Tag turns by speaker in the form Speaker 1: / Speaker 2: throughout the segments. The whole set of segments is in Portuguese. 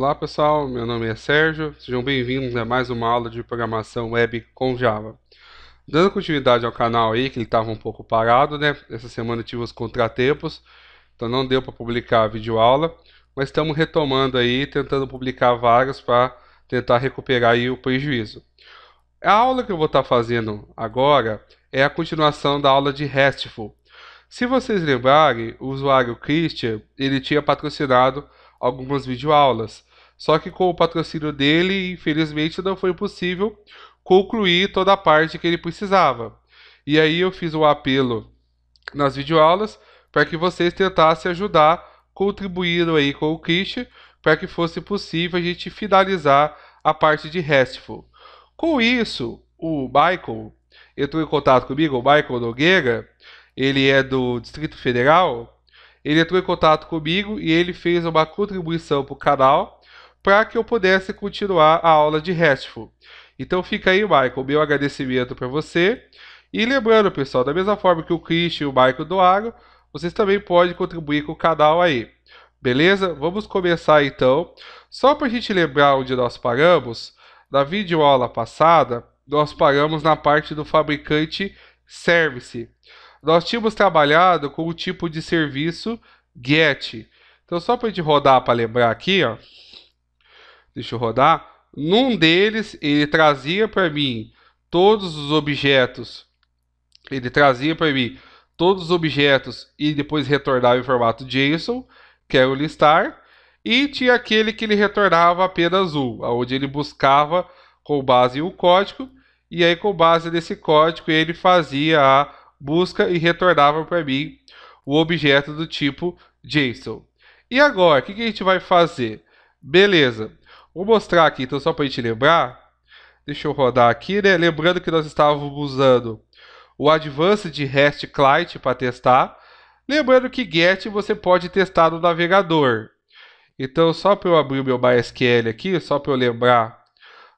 Speaker 1: Olá pessoal, meu nome é Sérgio, sejam bem-vindos a mais uma aula de programação web com Java. Dando continuidade ao canal aí, que ele estava um pouco parado, né? Essa semana tive os contratempos, então não deu para publicar a videoaula, mas estamos retomando aí, tentando publicar vagas para tentar recuperar aí o prejuízo. A aula que eu vou estar tá fazendo agora é a continuação da aula de RESTful. Se vocês lembrarem, o usuário Christian, ele tinha patrocinado algumas videoaulas. Só que com o patrocínio dele, infelizmente, não foi possível concluir toda a parte que ele precisava. E aí eu fiz o um apelo nas videoaulas para que vocês tentassem ajudar, contribuindo aí com o kit, para que fosse possível a gente finalizar a parte de RESTful. Com isso, o Michael entrou em contato comigo, o Michael Nogueira, ele é do Distrito Federal, ele entrou em contato comigo e ele fez uma contribuição para o canal, para que eu pudesse continuar a aula de RESTful. Então fica aí, Michael, meu agradecimento para você. E lembrando, pessoal, da mesma forma que o Christian e o Michael doaram, vocês também podem contribuir com o canal aí. Beleza? Vamos começar então. Só para a gente lembrar onde nós paramos, na videoaula passada, nós paramos na parte do fabricante Service. Nós tínhamos trabalhado com o tipo de serviço GET. Então, só para a gente rodar para lembrar aqui, ó. Deixa eu rodar. Num deles, ele trazia para mim todos os objetos. Ele trazia para mim todos os objetos e depois retornava em formato JSON, que é o listar. E tinha aquele que ele retornava apenas um, onde ele buscava com base em um código. E aí, com base nesse código, ele fazia a busca e retornava para mim o objeto do tipo JSON. E agora, o que, que a gente vai fazer? Beleza, Vou mostrar aqui, então, só para a gente lembrar. Deixa eu rodar aqui, né? Lembrando que nós estávamos usando o Advanced REST Client para testar. Lembrando que GET você pode testar no navegador. Então, só para eu abrir o meu MySQL aqui, só para eu lembrar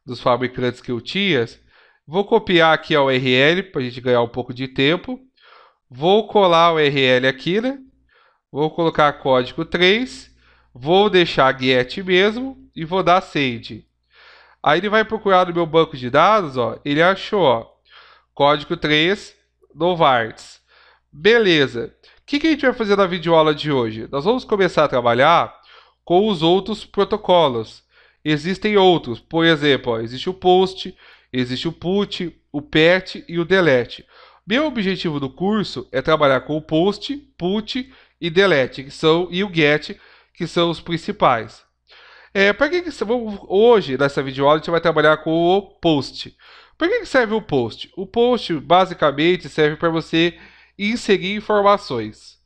Speaker 1: dos fabricantes que eu tinha, vou copiar aqui a URL para a gente ganhar um pouco de tempo. Vou colar a URL aqui, né? Vou colocar código 3. Vou deixar GET mesmo e vou dar send. Aí ele vai procurar no meu banco de dados, ó, ele achou, ó, código 3 Novartis. Beleza. O que, que a gente vai fazer na videoaula de hoje? Nós vamos começar a trabalhar com os outros protocolos. Existem outros, por exemplo, ó, existe o POST, existe o PUT, o PET e o DELETE. Meu objetivo do curso é trabalhar com o POST, PUT e DELETE, que são, e o GET, que são os principais. É, para que, que hoje nessa videoaula a gente vai trabalhar com o post? Para que, que serve o post? O post basicamente serve para você inserir informações.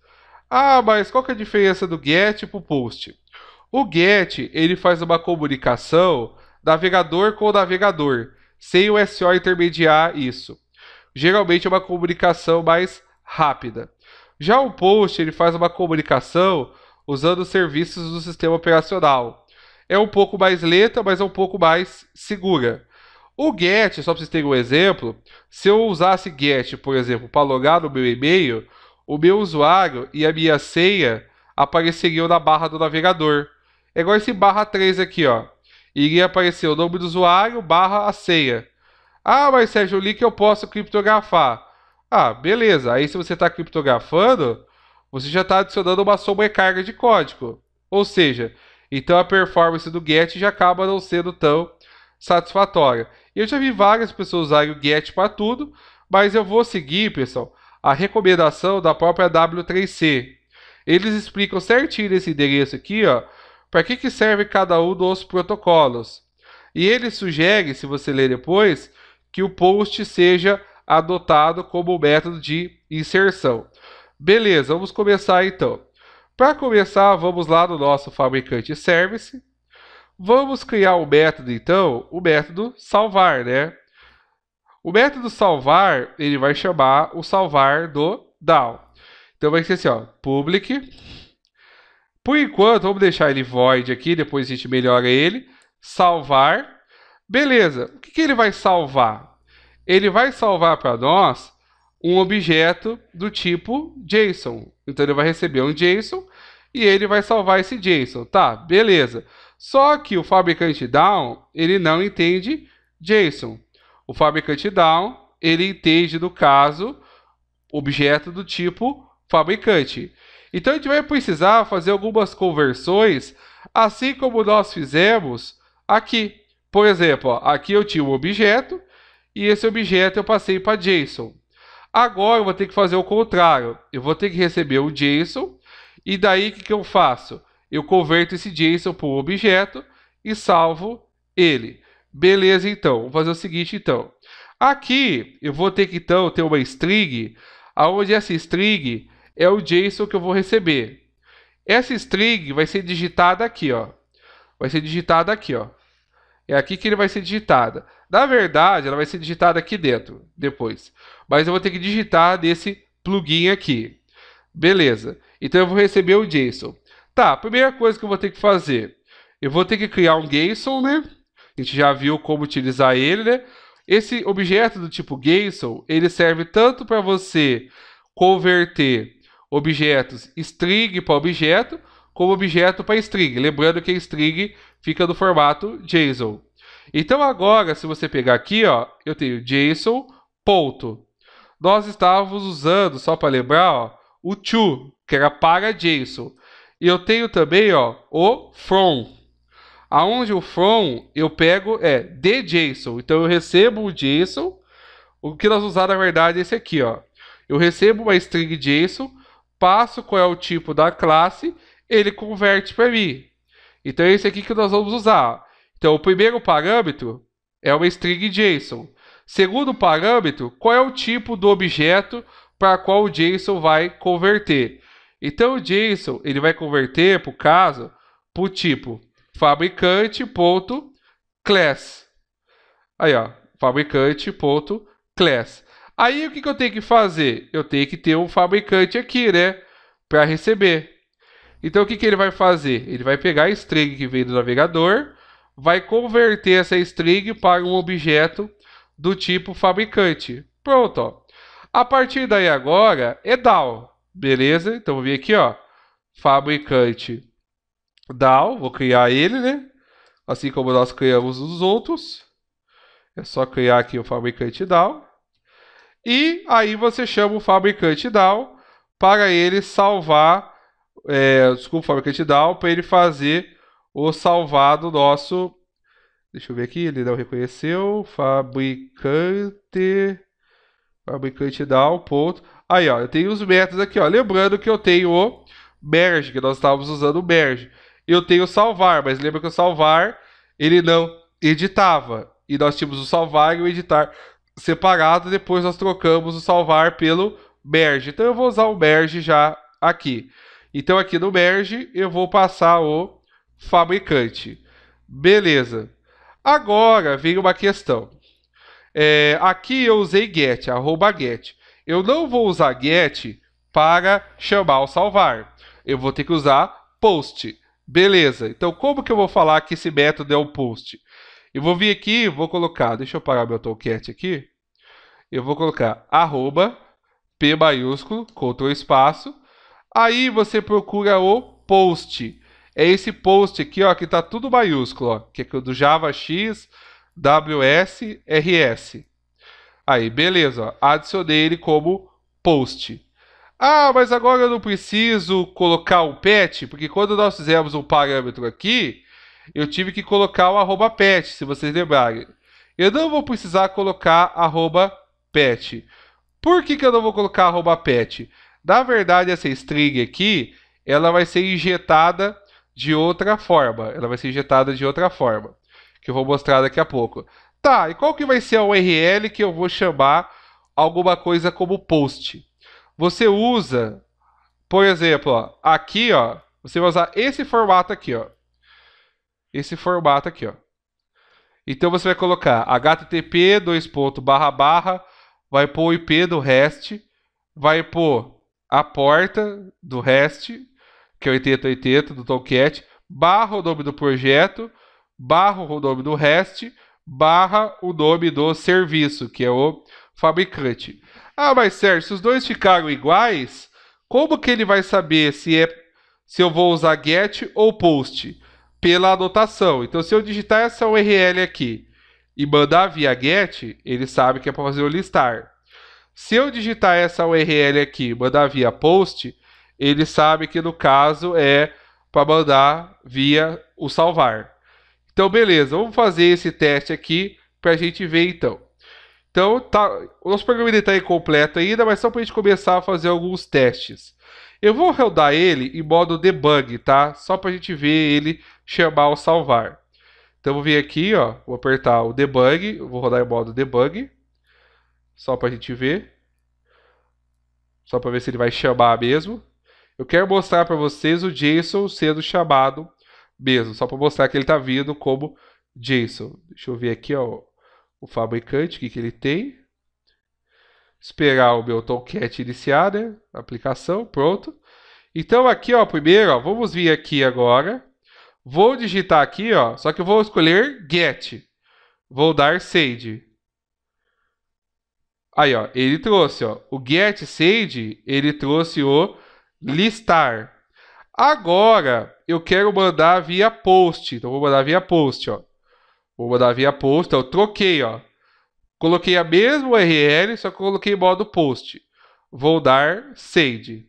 Speaker 1: Ah, mas qual que é a diferença do GET para o POST? O GET ele faz uma comunicação navegador com navegador, sem o SO intermediar isso. Geralmente é uma comunicação mais rápida. Já o POST ele faz uma comunicação usando serviços do sistema operacional é um pouco mais lenta, mas é um pouco mais segura. O GET, só para vocês terem um exemplo, se eu usasse GET, por exemplo, para logar no meu e-mail, o meu usuário e a minha senha apareceriam na barra do navegador. É igual esse barra 3 aqui, ó. Iria aparecer o nome do usuário barra a senha. Ah, mas Sérgio, o link eu posso criptografar. Ah, beleza. Aí se você está criptografando, você já está adicionando uma sobrecarga de código. Ou seja, então a performance do GET já acaba não sendo tão satisfatória. Eu já vi várias pessoas usarem o GET para tudo, mas eu vou seguir, pessoal, a recomendação da própria W3C. Eles explicam certinho nesse endereço aqui, ó, para que, que serve cada um dos protocolos. E ele sugere, se você ler depois, que o post seja adotado como método de inserção. Beleza, vamos começar então. Para começar, vamos lá no nosso fabricante service. Vamos criar um método então, o método salvar, né? O método salvar, ele vai chamar o salvar do down. Então vai ser assim, ó, public. Por enquanto, vamos deixar ele void aqui, depois a gente melhora ele. Salvar. Beleza, o que, que ele vai salvar? Ele vai salvar para nós um objeto do tipo JSON. Então ele vai receber um JSON e ele vai salvar esse JSON. Tá, beleza. Só que o fabricante down, ele não entende JSON. O fabricante down, ele entende, no caso, objeto do tipo fabricante. Então a gente vai precisar fazer algumas conversões, assim como nós fizemos aqui. Por exemplo, ó, aqui eu tinha um objeto e esse objeto eu passei para JSON. Agora eu vou ter que fazer o contrário. Eu vou ter que receber o JSON. E daí o que, que eu faço? Eu converto esse JSON para um objeto e salvo ele. Beleza, então. Vou fazer o seguinte, então. Aqui eu vou ter que, então, ter uma string, aonde essa string é o JSON que eu vou receber. Essa string vai ser digitada aqui, ó. Vai ser digitada aqui, ó. É aqui que ele vai ser digitada. Na verdade, ela vai ser digitada aqui dentro, depois. Mas eu vou ter que digitar desse plugin aqui. Beleza. Então eu vou receber o JSON. Tá, primeira coisa que eu vou ter que fazer. Eu vou ter que criar um JSON, né? A gente já viu como utilizar ele, né? Esse objeto do tipo JSON, ele serve tanto para você converter objetos string para objeto, como objeto para string. Lembrando que string fica no formato JSON. Então agora, se você pegar aqui, ó, eu tenho JSON ponto. Nós estávamos usando, só para lembrar, ó, o to, que era para JSON. E eu tenho também, ó, o from. Aonde o from eu pego é de JSON. Então eu recebo o JSON. O que nós usar na verdade é esse aqui, ó. Eu recebo uma string JSON, passo qual é o tipo da classe, ele converte para mim. Então é esse aqui que nós vamos usar. Então, o primeiro parâmetro é uma string JSON. Segundo parâmetro, qual é o tipo do objeto para qual o JSON vai converter. Então, o JSON ele vai converter, por caso, para o tipo fabricante.class. Aí, ó, fabricante.class. Aí, o que, que eu tenho que fazer? Eu tenho que ter um fabricante aqui, né? Para receber. Então, o que, que ele vai fazer? Ele vai pegar a string que vem do navegador vai converter essa string para um objeto do tipo fabricante. Pronto, ó. A partir daí agora é DAO, beleza? Então vou vir aqui, ó, fabricante DAO, vou criar ele, né? Assim como nós criamos os outros. É só criar aqui o fabricante DAO. E aí você chama o fabricante DAO para ele salvar, é, desculpa, o fabricante DAO, para ele fazer o salvado nosso. Deixa eu ver aqui, ele não reconheceu. Fabricante. Fabricante down, ponto. Aí, ó, eu tenho os métodos aqui, ó. Lembrando que eu tenho o merge, que nós estávamos usando o merge. Eu tenho o salvar, mas lembra que o salvar, ele não editava. E nós tínhamos o salvar e o editar separado. Depois nós trocamos o salvar pelo merge. Então eu vou usar o merge já aqui. Então aqui no merge eu vou passar o fabricante. Beleza. Agora vem uma questão. É, aqui eu usei get, arroba get. Eu não vou usar get para chamar ou salvar. Eu vou ter que usar post. Beleza. Então, como que eu vou falar que esse método é um post? Eu vou vir aqui, vou colocar, deixa eu parar meu Tomcat aqui. Eu vou colocar arroba, P maiúsculo, Ctrl espaço. Aí você procura o post é esse post aqui, ó, que tá tudo maiúsculo, ó, que é do Java X WS RS. Aí, beleza, ó, adicionei ele como post. Ah, mas agora eu não preciso colocar o pet, porque quando nós fizemos um parâmetro aqui, eu tive que colocar o arroba pet, se vocês lembrarem. Eu não vou precisar colocar arroba pet. Por que, que eu não vou colocar arroba pet? Na verdade, essa string aqui, ela vai ser injetada de outra forma. Ela vai ser injetada de outra forma. Que eu vou mostrar daqui a pouco. Tá, e qual que vai ser a URL que eu vou chamar alguma coisa como post? Você usa, por exemplo, ó, aqui, ó, você vai usar esse formato aqui, ó. Esse formato aqui, ó. Então você vai colocar http dois ponto, barra, barra, vai pôr o IP do REST, vai pôr a porta do REST, que é 8080 do Tomcat, barra o nome do projeto, barra o nome do REST, barra o nome do serviço, que é o fabricante. Ah, mas Sérgio, se os dois ficaram iguais, como que ele vai saber se, é, se eu vou usar get ou post? Pela anotação. Então, se eu digitar essa URL aqui e mandar via get, ele sabe que é para fazer o listar. Se eu digitar essa URL aqui e mandar via post, ele sabe que no caso é para mandar via o salvar. Então, beleza, vamos fazer esse teste aqui para a gente ver então. Então, tá, o nosso programa está incompleto ainda, mas só para a gente começar a fazer alguns testes. Eu vou rodar ele em modo debug, tá? Só para a gente ver ele chamar o salvar. Então, vou vir aqui, ó, vou apertar o debug, vou rodar em modo debug, só para a gente ver. Só para ver se ele vai chamar mesmo. Eu quero mostrar para vocês o JSON sendo chamado mesmo, só para mostrar que ele está vindo como JSON. Deixa eu ver aqui ó, o fabricante, o que, que ele tem. Esperar o meu Tomcat iniciar, né? Aplicação, pronto. Então aqui, ó, primeiro, ó, vamos vir aqui agora. Vou digitar aqui, ó, só que eu vou escolher get. Vou dar send. Aí, ó, ele trouxe, ó, o get send, ele trouxe o listar. Agora eu quero mandar via post. Então vou mandar via post, ó. Vou mandar via post. Então, eu troquei, ó. Coloquei a mesma URL, só que coloquei modo post. Vou dar send.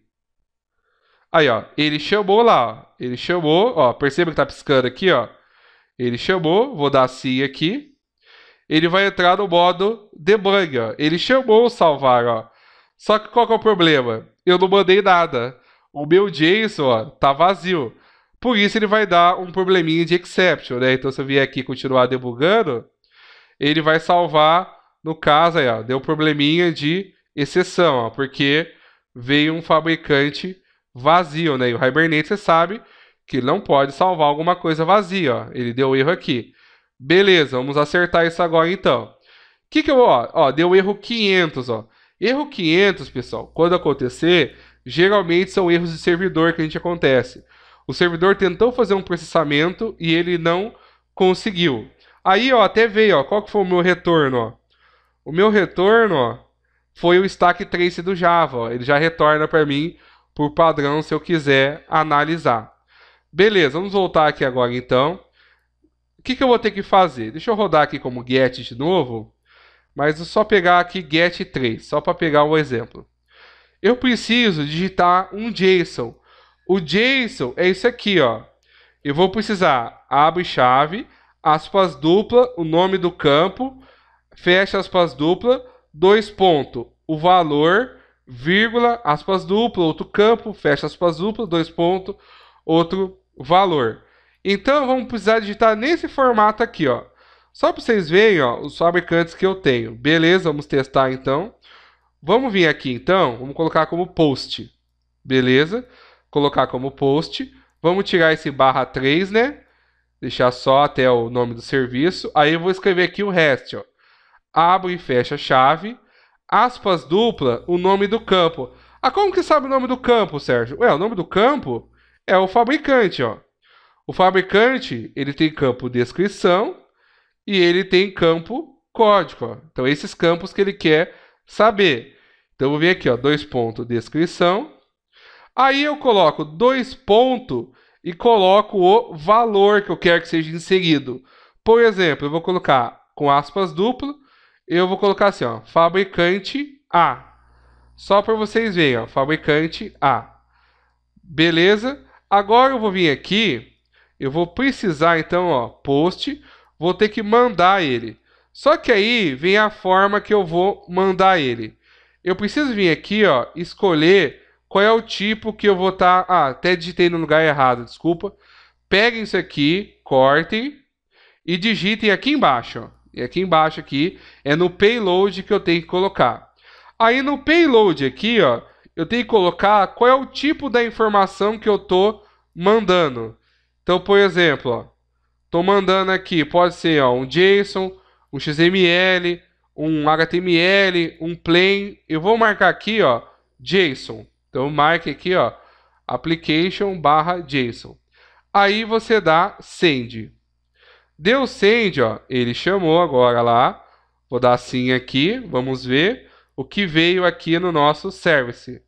Speaker 1: Aí, ó, ele chamou lá, ó. Ele chamou, ó, perceba que tá piscando aqui, ó. Ele chamou, vou dar sim aqui. Ele vai entrar no modo debug, ó. Ele chamou salvar, ó. Só que qual que é o problema? Eu não mandei nada. O meu JSON, ó, tá vazio. Por isso ele vai dar um probleminha de exception, né? Então se eu vier aqui continuar debugando, ele vai salvar, no caso aí, ó, deu probleminha de exceção, ó, porque veio um fabricante vazio, né? E o Hibernate, você sabe que não pode salvar alguma coisa vazia, ó. Ele deu erro aqui. Beleza, vamos acertar isso agora então. O que que eu, ó, ó, deu erro 500, ó. Erro 500, pessoal, quando acontecer, geralmente são erros de servidor que a gente acontece. O servidor tentou fazer um processamento e ele não conseguiu. Aí, ó, até veio, ó, qual que foi o meu retorno, ó? O meu retorno, ó, foi o stack trace do Java, ó. Ele já retorna para mim por padrão se eu quiser analisar. Beleza, vamos voltar aqui agora então. O que, que eu vou ter que fazer? Deixa eu rodar aqui como get de novo, mas eu é só pegar aqui get 3, só para pegar um exemplo. Eu preciso digitar um JSON. O JSON é isso aqui, ó. Eu vou precisar abre chave, aspas dupla, o nome do campo, fecha aspas dupla, dois pontos, o valor, vírgula, aspas dupla, outro campo, fecha aspas dupla, dois pontos, outro valor. Então vamos precisar digitar nesse formato aqui, ó. Só para vocês verem, ó, os fabricantes que eu tenho. Beleza, vamos testar então. Vamos vir aqui então, vamos colocar como post. Beleza? Colocar como post. Vamos tirar esse barra 3, né? Deixar só até o nome do serviço. Aí eu vou escrever aqui o rest, ó. Abre e fecha a chave. Aspas dupla, o nome do campo. Ah, como que sabe o nome do campo, Sérgio? Ué, o nome do campo é o fabricante, ó. O fabricante, ele tem campo descrição e ele tem campo código. Ó. Então, esses campos que ele quer saber. Então eu vou vir aqui, ó, dois pontos, descrição. Aí eu coloco dois pontos e coloco o valor que eu quero que seja inserido. Por exemplo, eu vou colocar com aspas duplo, eu vou colocar assim, ó, fabricante A. Só para vocês verem, ó, fabricante A. Beleza? Agora eu vou vir aqui, eu vou precisar então, ó, post, vou ter que mandar ele. Só que aí vem a forma que eu vou mandar ele eu preciso vir aqui, ó, escolher qual é o tipo que eu vou estar. Tá... Ah, até digitei no lugar errado, desculpa. Peguem isso aqui, cortem e digitem aqui embaixo. Ó. E aqui embaixo aqui é no payload que eu tenho que colocar. Aí no payload aqui, ó, eu tenho que colocar qual é o tipo da informação que eu tô mandando. Então, por exemplo, ó, tô mandando aqui, pode ser ó, um JSON, um XML, um HTML, um plain. Eu vou marcar aqui, ó, JSON. Então marque aqui, ó, application barra JSON. Aí você dá send. Deu send, ó, ele chamou agora lá. Vou dar sim aqui, vamos ver o que veio aqui no nosso service.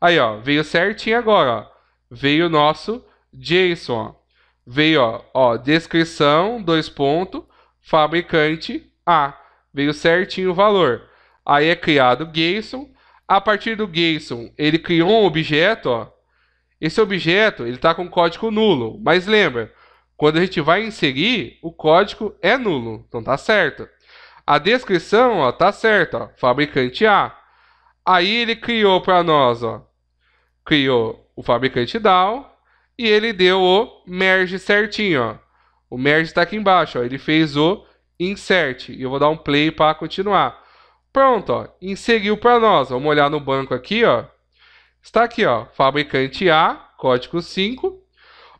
Speaker 1: Aí, ó, veio certinho agora, ó. Veio o nosso JSON, ó. Veio, ó, ó descrição, dois pontos, fabricante A. Veio certinho o valor. Aí é criado JSON. A partir do JSON, ele criou um objeto, ó. Esse objeto, ele está com código nulo. Mas lembra, quando a gente vai inserir, o código é nulo. Então tá certo. A descrição, ó, tá fabricante A. Aí ele criou para nós, ó, criou o fabricante DAO e ele deu o merge certinho, ó. O merge está aqui embaixo, ó, ele fez o insert. E eu vou dar um play para continuar. Pronto, ó, inseriu para nós. Vamos olhar no banco aqui, ó. Está aqui, ó, fabricante A, código 5.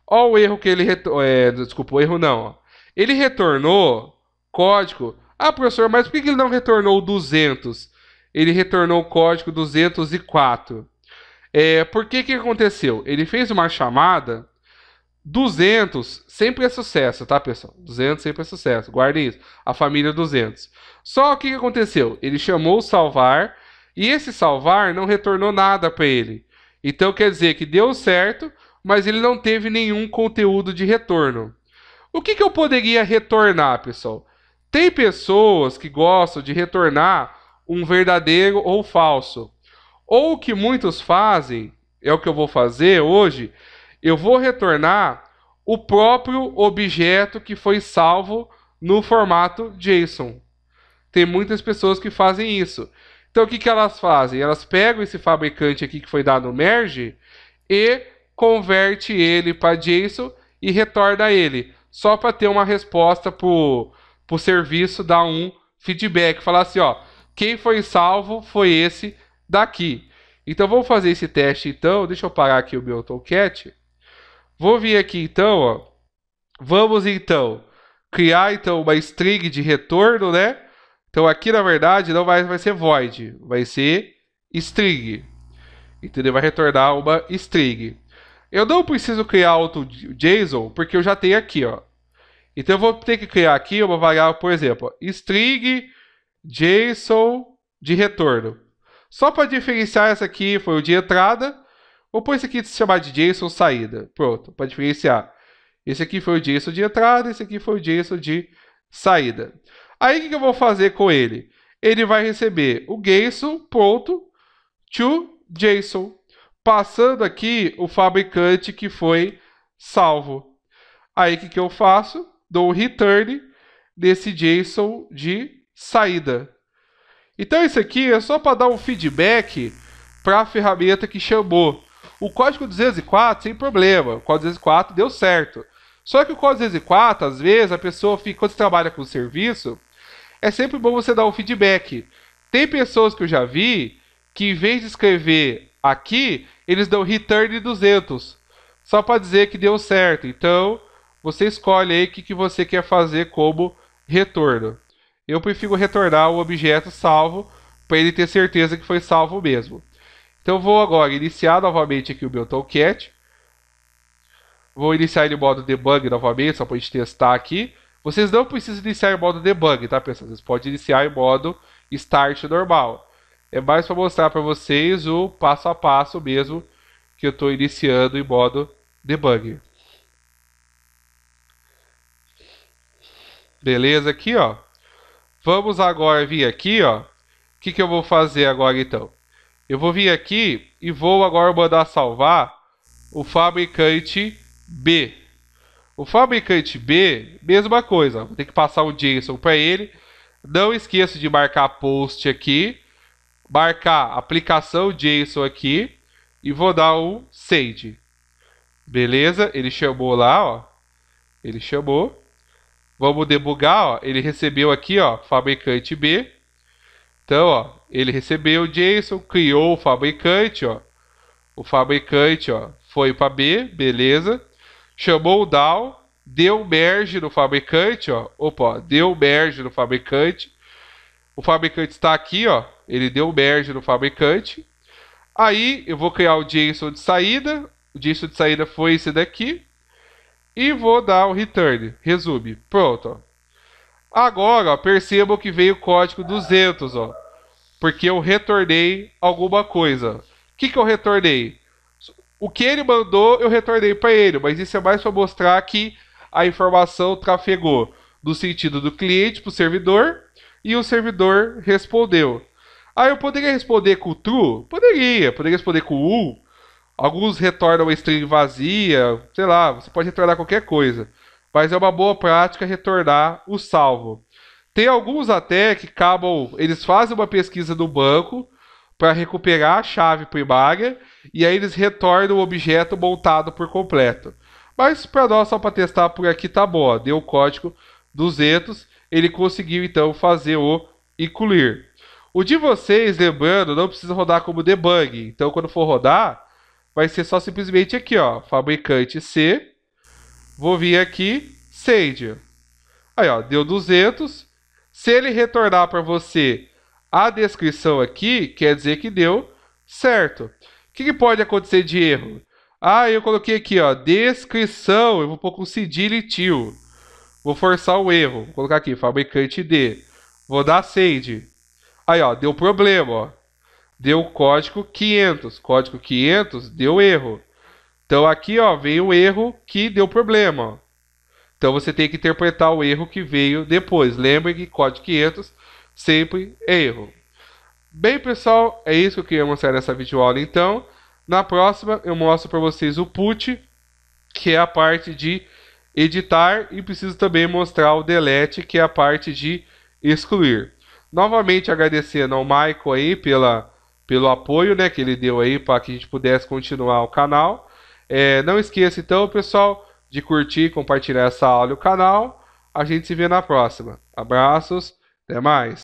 Speaker 1: Ó o erro que ele... É, desculpa, o erro não. Ó. Ele retornou código... Ah, professor, mas por que ele não retornou 200? Ele retornou o código 204. É, por que que aconteceu? Ele fez uma chamada 200 sempre é sucesso, tá, pessoal? 200 sempre é sucesso, guardem isso. A família 200. Só o que aconteceu? Ele chamou o salvar e esse salvar não retornou nada para ele. Então quer dizer que deu certo, mas ele não teve nenhum conteúdo de retorno. O que, que eu poderia retornar, pessoal? Tem pessoas que gostam de retornar um verdadeiro ou falso. Ou o que muitos fazem, é o que eu vou fazer hoje, eu vou retornar o próprio objeto que foi salvo no formato JSON. Tem muitas pessoas que fazem isso. Então o que, que elas fazem? Elas pegam esse fabricante aqui que foi dado no merge e converte ele para JSON e retorna ele. Só para ter uma resposta para o serviço dar um feedback. Falar assim, ó, quem foi salvo foi esse daqui. Então vamos fazer esse teste então. Deixa eu parar aqui o meu Tomcat. Vou vir aqui então, ó. Vamos então criar então uma string de retorno, né? Então aqui na verdade não vai, vai ser void, vai ser string. Entendeu? Vai retornar uma string. Eu não preciso criar outro JSON porque eu já tenho aqui, ó. Então eu vou ter que criar aqui uma variável, por exemplo, ó, string JSON de retorno. Só para diferenciar essa aqui foi o de entrada Vou pôr esse aqui se chamar de JSON saída. Pronto, para diferenciar. Esse aqui foi o JSON de entrada, esse aqui foi o JSON de saída. Aí o que, que eu vou fazer com ele? Ele vai receber o JSON pronto to JSON, passando aqui o fabricante que foi salvo. Aí o que, que eu faço? Dou um return desse JSON de saída. Então isso aqui é só para dar um feedback para a ferramenta que chamou. O código 204, sem problema. O código 204 deu certo. Só que o código 204, às vezes, a pessoa fica. Quando você trabalha com o serviço, é sempre bom você dar um feedback. Tem pessoas que eu já vi que, em vez de escrever aqui, eles dão return 200. Só para dizer que deu certo. Então, você escolhe aí o que, que você quer fazer como retorno. Eu prefiro retornar o objeto salvo para ele ter certeza que foi salvo mesmo. Então eu vou agora iniciar novamente aqui o meu Tomcat. Vou iniciar ele em modo debug novamente, só para a gente testar aqui. Vocês não precisam iniciar em modo debug, tá pessoal? Vocês podem iniciar em modo start normal. É mais para mostrar para vocês o passo a passo mesmo que eu estou iniciando em modo debug. Beleza aqui, ó. Vamos agora vir aqui, ó. O que, que eu vou fazer agora então? Eu vou vir aqui e vou agora mandar salvar o fabricante B. O fabricante B, mesma coisa, vou ter que passar um JSON para ele. Não esqueça de marcar post aqui, marcar aplicação JSON aqui e vou dar um send. Beleza? Ele chamou lá, ó. Ele chamou. Vamos debugar, ó. Ele recebeu aqui, ó, fabricante B. Então, ó, ele recebeu o JSON, criou o fabricante, ó. O fabricante, ó, foi para B, beleza? Chamou o DAO, deu merge no fabricante, ó. Opa, deu merge no fabricante. O fabricante está aqui, ó. Ele deu merge no fabricante. Aí eu vou criar o JSON de saída. O JSON de saída foi esse daqui. E vou dar o return. Resume. Pronto. Ó. Agora, percebam que veio o código 200. Ó porque eu retornei alguma coisa. O que, que eu retornei? O que ele mandou, eu retornei para ele, mas isso é mais para mostrar que a informação trafegou no sentido do cliente para o servidor e o servidor respondeu. Ah, eu poderia responder com true? Poderia. Poderia responder com u. Alguns retornam uma string vazia, sei lá, você pode retornar qualquer coisa. Mas é uma boa prática retornar o salvo. Tem alguns até que acabam, eles fazem uma pesquisa no banco para recuperar a chave primária e aí eles retornam o objeto montado por completo. Mas para nós, só para testar por aqui, tá bom. Deu o código 200, ele conseguiu então fazer o incluir. O de vocês, lembrando, não precisa rodar como debug. Então, quando for rodar, vai ser só simplesmente aqui, ó, fabricante C. Vou vir aqui, send. Aí, ó, deu 200. Se ele retornar para você a descrição aqui, quer dizer que deu certo. O que, que pode acontecer de erro? Ah, eu coloquei aqui, ó, descrição, eu vou pôr com cedilha e tio. Vou forçar o erro, vou colocar aqui, fabricante D. Vou dar save. Aí, ó, deu problema, ó. Deu código 500, código 500 deu erro. Então aqui, ó, veio o erro que deu problema. Então você tem que interpretar o erro que veio depois. Lembre que código 500 sempre é erro. Bem, pessoal, é isso que eu queria mostrar nessa videoaula. Então, na próxima eu mostro para vocês o put, que é a parte de editar, e preciso também mostrar o delete, que é a parte de excluir. Novamente agradecendo ao Michael aí pela, pelo apoio né, que ele deu aí para que a gente pudesse continuar o canal. É, não esqueça então, pessoal, de curtir, compartilhar essa aula e o canal. A gente se vê na próxima. Abraços, até mais.